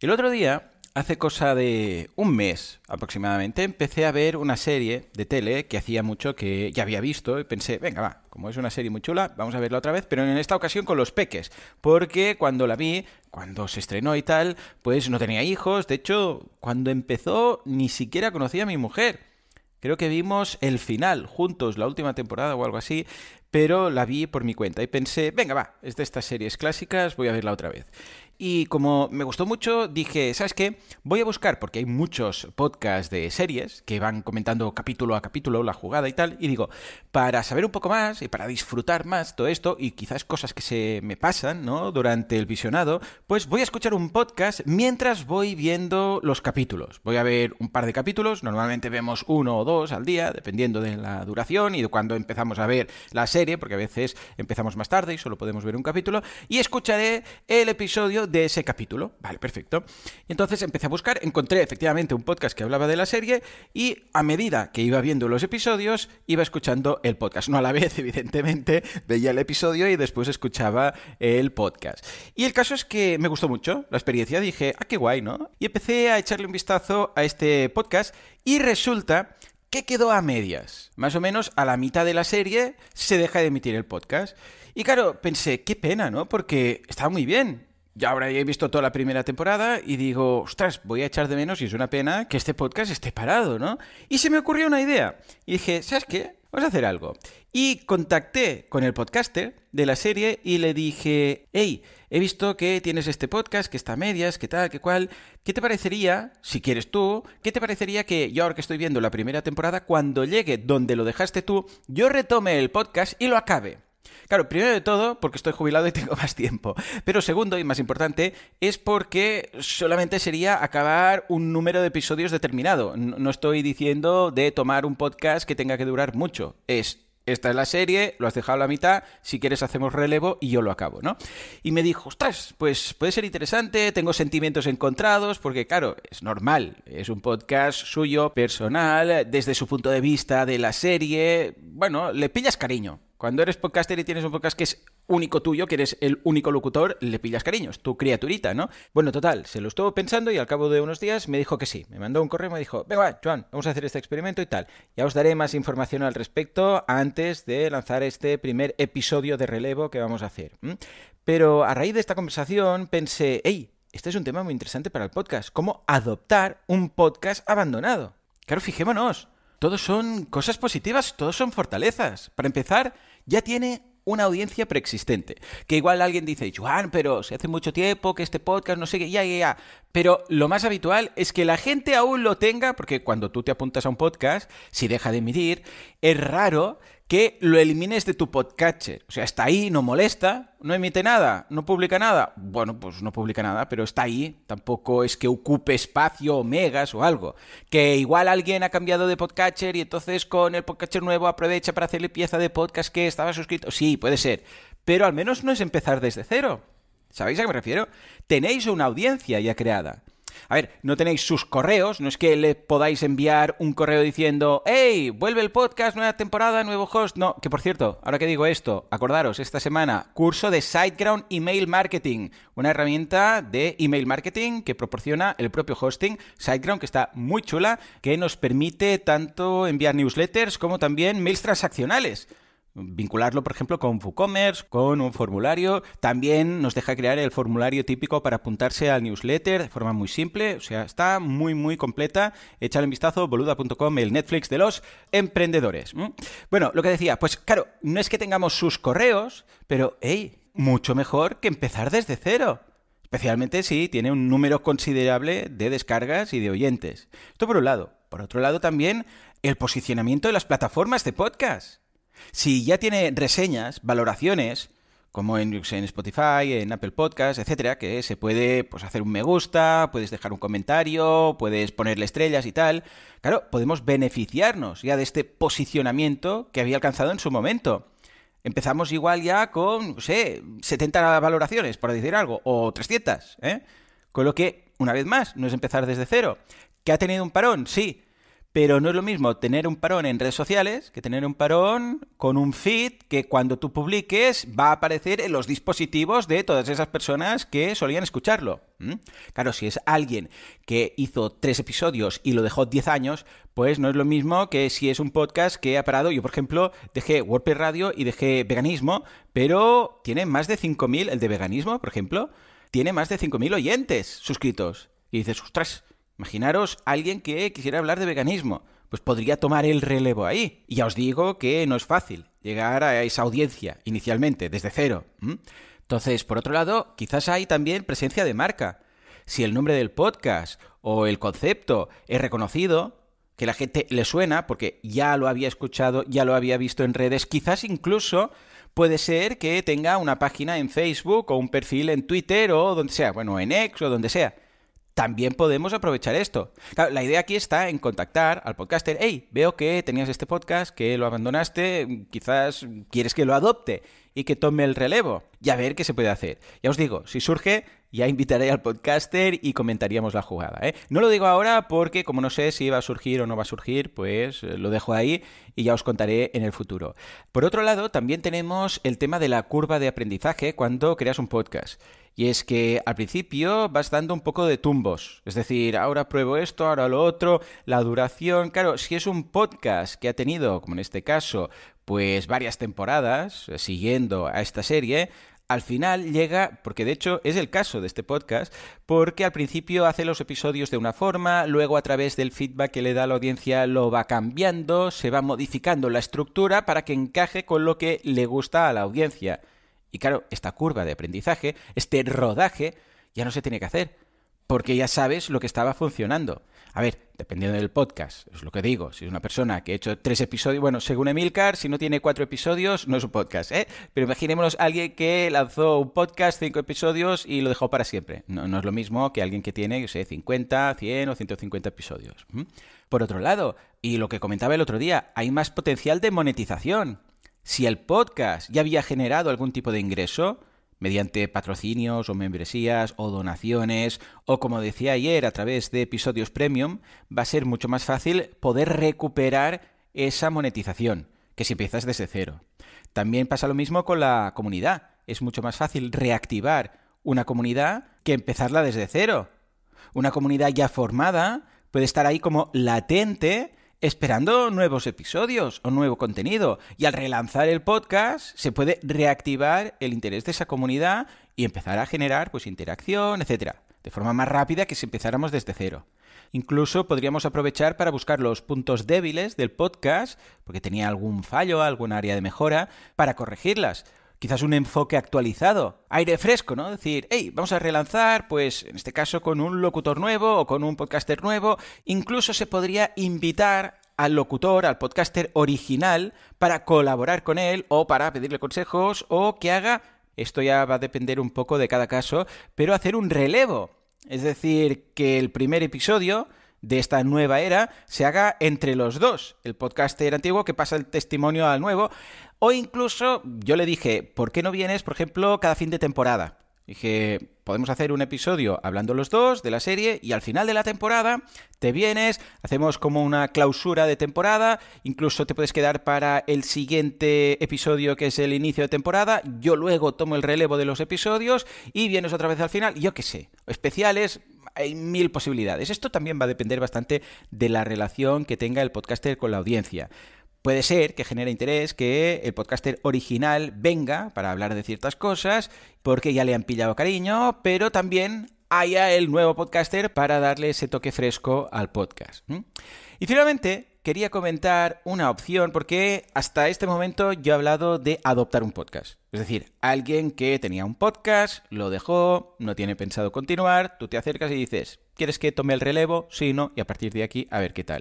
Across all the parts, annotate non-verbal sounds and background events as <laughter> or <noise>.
El otro día, hace cosa de un mes aproximadamente, empecé a ver una serie de tele que hacía mucho que ya había visto y pensé, venga, va, como es una serie muy chula, vamos a verla otra vez, pero en esta ocasión con los peques, porque cuando la vi, cuando se estrenó y tal, pues no tenía hijos, de hecho, cuando empezó ni siquiera conocía a mi mujer. Creo que vimos el final juntos, la última temporada o algo así, pero la vi por mi cuenta y pensé, venga, va, es de estas series clásicas, voy a verla otra vez. Y como me gustó mucho, dije, ¿sabes qué? Voy a buscar, porque hay muchos podcasts de series que van comentando capítulo a capítulo la jugada y tal, y digo, para saber un poco más y para disfrutar más todo esto, y quizás cosas que se me pasan, ¿no? Durante el visionado, pues voy a escuchar un podcast mientras voy viendo los capítulos. Voy a ver un par de capítulos, normalmente vemos uno o dos al día, dependiendo de la duración y de cuando empezamos a ver la serie, porque a veces empezamos más tarde y solo podemos ver un capítulo, y escucharé el episodio de ese capítulo. Vale, perfecto. entonces empecé a buscar, encontré efectivamente un podcast que hablaba de la serie y a medida que iba viendo los episodios, iba escuchando el podcast. No a la <laughs> vez, evidentemente, veía el episodio y después escuchaba el podcast. Y el caso es que me gustó mucho la experiencia, dije, ah, qué guay, ¿no? Y empecé a echarle un vistazo a este podcast y resulta que quedó a medias. Más o menos a la mitad de la serie se deja de emitir el podcast. Y claro, pensé, qué pena, ¿no? Porque estaba muy bien. Ya ahora he visto toda la primera temporada y digo, ostras, voy a echar de menos y es una pena que este podcast esté parado, ¿no? Y se me ocurrió una idea. Y dije, ¿sabes qué? Vamos a hacer algo. Y contacté con el podcaster de la serie y le dije, hey, he visto que tienes este podcast, que está a medias, que tal, que cual. ¿Qué te parecería, si quieres tú, qué te parecería que yo ahora que estoy viendo la primera temporada, cuando llegue donde lo dejaste tú, yo retome el podcast y lo acabe? Claro, primero de todo, porque estoy jubilado y tengo <laughs> más tiempo. Pero segundo, y más importante, es porque solamente sería acabar un número de episodios determinado. No estoy diciendo de tomar un podcast que tenga que durar mucho. Es esta es la serie, lo has dejado a la mitad, si quieres hacemos relevo y yo lo acabo, ¿no? Y me dijo, ostras, pues puede ser interesante, tengo sentimientos encontrados, porque claro, es normal, es un podcast suyo, personal, desde su punto de vista de la serie, bueno, le pillas cariño, cuando eres podcaster y tienes un podcast que es único tuyo, que eres el único locutor, le pillas cariños, tu criaturita, ¿no? Bueno, total, se lo estuvo pensando y al cabo de unos días me dijo que sí. Me mandó un correo y me dijo, venga, Juan, vamos a hacer este experimento y tal. Ya os daré más información al respecto antes de lanzar este primer episodio de relevo que vamos a hacer. Pero a raíz de esta conversación pensé, hey, este es un tema muy interesante para el podcast, cómo adoptar un podcast abandonado. Claro, fijémonos. Todos son cosas positivas, todos son fortalezas. Para empezar, ya tiene una audiencia preexistente. Que igual alguien dice, Juan, pero se hace mucho tiempo que este podcast, no sé qué, ya, ya, ya. Pero lo más habitual es que la gente aún lo tenga, porque cuando tú te apuntas a un podcast, si deja de emitir, es raro que lo elimines de tu podcatcher. O sea, está ahí, no molesta, no emite nada, no publica nada. Bueno, pues no publica nada, pero está ahí. Tampoco es que ocupe espacio o megas o algo. Que igual alguien ha cambiado de podcatcher y entonces con el podcatcher nuevo aprovecha para hacerle pieza de podcast que estaba suscrito. Sí, puede ser. Pero al menos no es empezar desde cero. ¿Sabéis a qué me refiero? Tenéis una audiencia ya creada. A ver, no tenéis sus correos, no es que le podáis enviar un correo diciendo, hey, vuelve el podcast, nueva temporada, nuevo host. No, que por cierto, ahora que digo esto, acordaros, esta semana, curso de SiteGround Email Marketing, una herramienta de email marketing que proporciona el propio hosting, SiteGround, que está muy chula, que nos permite tanto enviar newsletters como también mails transaccionales vincularlo, por ejemplo, con WooCommerce, con un formulario. También nos deja crear el formulario típico para apuntarse al newsletter de forma muy simple. O sea, está muy, muy completa. Échale un vistazo, boluda.com, el Netflix de los emprendedores. Bueno, lo que decía, pues claro, no es que tengamos sus correos, pero, hey, mucho mejor que empezar desde cero. Especialmente si tiene un número considerable de descargas y de oyentes. Esto por un lado. Por otro lado también el posicionamiento de las plataformas de podcast. Si ya tiene reseñas, valoraciones, como en, Spotify, en Apple Podcasts, etcétera, que se puede pues, hacer un me gusta, puedes dejar un comentario, puedes ponerle estrellas y tal. Claro, podemos beneficiarnos ya de este posicionamiento que había alcanzado en su momento. Empezamos igual ya con, no sé, 70 valoraciones, por decir algo, o 300, ¿eh? Con lo que, una vez más, no es empezar desde cero. ¿Que ha tenido un parón? Sí. Pero no es lo mismo tener un parón en redes sociales que tener un parón con un feed que cuando tú publiques va a aparecer en los dispositivos de todas esas personas que solían escucharlo. Claro, si es alguien que hizo tres episodios y lo dejó diez años, pues no es lo mismo que si es un podcast que ha parado. Yo, por ejemplo, dejé WordPress Radio y dejé veganismo, pero tiene más de 5.000, el de veganismo, por ejemplo, tiene más de 5.000 oyentes suscritos. Y dices, ostras, Imaginaros a alguien que quisiera hablar de veganismo, pues podría tomar el relevo ahí. Y ya os digo que no es fácil llegar a esa audiencia inicialmente, desde cero. Entonces, por otro lado, quizás hay también presencia de marca. Si el nombre del podcast o el concepto es reconocido, que la gente le suena porque ya lo había escuchado, ya lo había visto en redes, quizás incluso puede ser que tenga una página en Facebook o un perfil en Twitter o donde sea, bueno, en X o donde sea también podemos aprovechar esto. la idea aquí está en contactar al podcaster. Hey, veo que tenías este podcast, que lo abandonaste, quizás quieres que lo adopte y que tome el relevo y a ver qué se puede hacer. Ya os digo, si surge, ya invitaré al podcaster y comentaríamos la jugada. ¿eh? No lo digo ahora porque como no sé si va a surgir o no va a surgir, pues eh, lo dejo ahí y ya os contaré en el futuro. Por otro lado, también tenemos el tema de la curva de aprendizaje cuando creas un podcast. Y es que al principio vas dando un poco de tumbos. Es decir, ahora pruebo esto, ahora lo otro, la duración. Claro, si es un podcast que ha tenido, como en este caso, pues varias temporadas eh, siguiendo a esta serie, al final llega, porque de hecho es el caso de este podcast, porque al principio hace los episodios de una forma, luego a través del feedback que le da la audiencia lo va cambiando, se va modificando la estructura para que encaje con lo que le gusta a la audiencia. Y claro, esta curva de aprendizaje, este rodaje, ya no se tiene que hacer, porque ya sabes lo que estaba funcionando. A ver, dependiendo del podcast, es lo que digo, si es una persona que ha hecho tres episodios, bueno, según Emilcar, si no tiene cuatro episodios, no es un podcast, ¿eh? Pero imaginémonos a alguien que lanzó un podcast, cinco episodios y lo dejó para siempre. No, es lo mismo que alguien que tiene, yo sé, 50, 100 o 150 episodios. Por otro lado, y lo que comentaba el otro día, hay más potencial de monetización. Si el podcast ya había generado algún tipo de ingreso, mediante patrocinios o membresías o donaciones o como decía ayer a través de episodios premium, va a ser mucho más fácil poder recuperar esa monetización que si empiezas desde cero. También pasa lo mismo con la comunidad. Es mucho más fácil reactivar una comunidad que empezarla desde cero. Una comunidad ya formada puede estar ahí como latente esperando nuevos episodios o nuevo contenido. Y al relanzar el podcast se puede reactivar el interés de esa comunidad y empezar a generar pues interacción, etcétera, de forma más rápida que si empezáramos desde cero. Incluso podríamos aprovechar para buscar los puntos débiles del podcast, porque tenía algún fallo, algún área de mejora, para corregirlas quizás un enfoque actualizado, aire fresco, ¿no? Decir, hey, vamos a relanzar, pues en este caso con un locutor nuevo o con un podcaster nuevo, incluso se podría invitar al locutor, al podcaster original, para colaborar con él o para pedirle consejos o que haga, esto ya va a depender un poco de cada caso, pero hacer un relevo. Es decir, que el primer episodio de esta nueva era se haga entre los dos, el podcaster antiguo que pasa el testimonio al nuevo, o incluso yo le dije, ¿por qué no vienes, por ejemplo, cada fin de temporada? Dije, podemos hacer un episodio hablando los dos de la serie y al final de la temporada te vienes, hacemos como una clausura de temporada, incluso te puedes quedar para el siguiente episodio que es el inicio de temporada, yo luego tomo el relevo de los episodios y vienes otra vez al final, yo qué sé, especiales, hay mil posibilidades. Esto también va a depender bastante de la relación que tenga el podcaster con la audiencia. Puede ser que genere interés que el podcaster original venga para hablar de ciertas cosas, porque ya le han pillado cariño, pero también haya el nuevo podcaster para darle ese toque fresco al podcast. Y finalmente, quería comentar una opción porque hasta este momento yo he hablado de adoptar un podcast. Es decir, alguien que tenía un podcast, lo dejó, no tiene pensado continuar, tú te acercas y dices, ¿quieres que tome el relevo? Sí, no, y a partir de aquí a ver qué tal.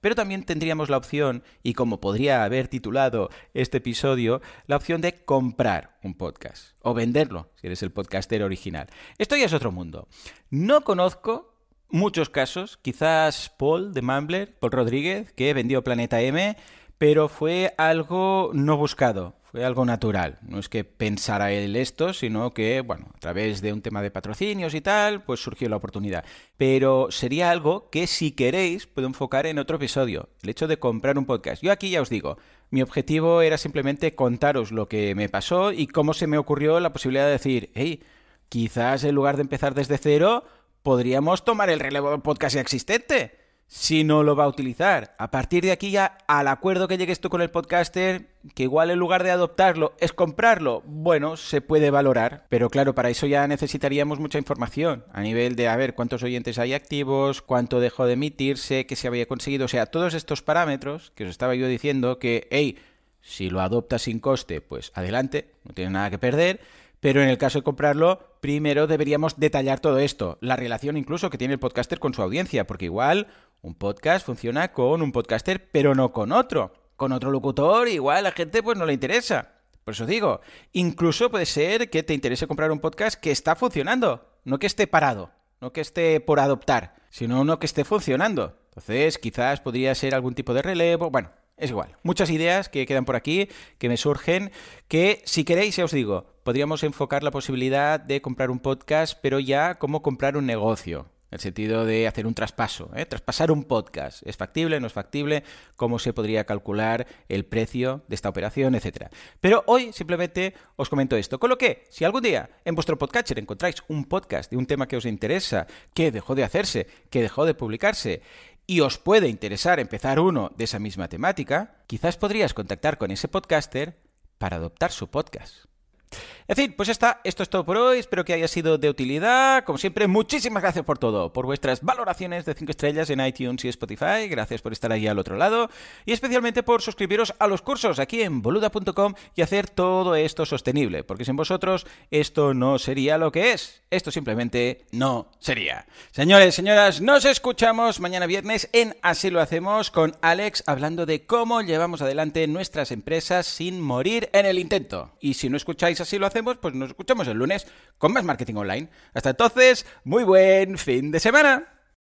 Pero también tendríamos la opción, y como podría haber titulado este episodio, la opción de comprar un podcast o venderlo, si eres el podcaster original. Esto ya es otro mundo. No conozco muchos casos, quizás Paul de Mambler, Paul Rodríguez, que vendió Planeta M, pero fue algo no buscado, fue algo natural. No es que pensara él esto, sino que, bueno, a través de un tema de patrocinios y tal, pues surgió la oportunidad. Pero sería algo que, si queréis, puedo enfocar en otro episodio, el hecho de comprar un podcast. Yo aquí ya os digo, mi objetivo era simplemente contaros lo que me pasó y cómo se me ocurrió la posibilidad de decir, hey, quizás en lugar de empezar desde cero, podríamos tomar el relevo del podcast ya existente. Si no lo va a utilizar. A partir de aquí ya al acuerdo que llegues tú con el podcaster, que igual en lugar de adoptarlo es comprarlo, bueno, se puede valorar. Pero claro, para eso ya necesitaríamos mucha información a nivel de a ver cuántos oyentes hay activos, cuánto dejó de emitirse, qué se había conseguido. O sea, todos estos parámetros que os estaba yo diciendo que, hey, si lo adoptas sin coste, pues adelante, no tienes nada que perder pero en el caso de comprarlo, primero deberíamos detallar todo esto, la relación incluso que tiene el podcaster con su audiencia, porque igual un podcast funciona con un podcaster, pero no con otro. Con otro locutor, igual a la gente pues no le interesa. Por eso digo, incluso puede ser que te interese comprar un podcast que está funcionando, no que esté parado, no que esté por adoptar, sino uno que esté funcionando. Entonces, quizás podría ser algún tipo de relevo. Bueno, es igual. Muchas ideas que quedan por aquí, que me surgen, que si queréis, ya os digo, podríamos enfocar la posibilidad de comprar un podcast, pero ya cómo comprar un negocio. En el sentido de hacer un traspaso, ¿eh? traspasar un podcast. ¿Es factible? ¿No es factible? ¿Cómo se podría calcular el precio de esta operación? Etcétera. Pero hoy simplemente os comento esto. Con lo que, si algún día en vuestro podcatcher encontráis un podcast de un tema que os interesa, que dejó de hacerse, que dejó de publicarse, y os puede interesar empezar uno de esa misma temática, quizás podrías contactar con ese podcaster para adoptar su podcast. En fin, pues está, esto es todo por hoy. Espero que haya sido de utilidad. Como siempre, muchísimas gracias por todo, por vuestras valoraciones de 5 estrellas en iTunes y Spotify. Gracias por estar ahí al otro lado. Y especialmente por suscribiros a los cursos aquí en boluda.com y hacer todo esto sostenible, porque sin vosotros esto no sería lo que es. Esto simplemente no sería. Señores, señoras, nos escuchamos mañana viernes en Así lo hacemos con Alex hablando de cómo llevamos adelante nuestras empresas sin morir en el intento. Y si no escucháis así lo hacemos, pues nos escuchamos el lunes con más marketing online. Hasta entonces, muy buen fin de semana.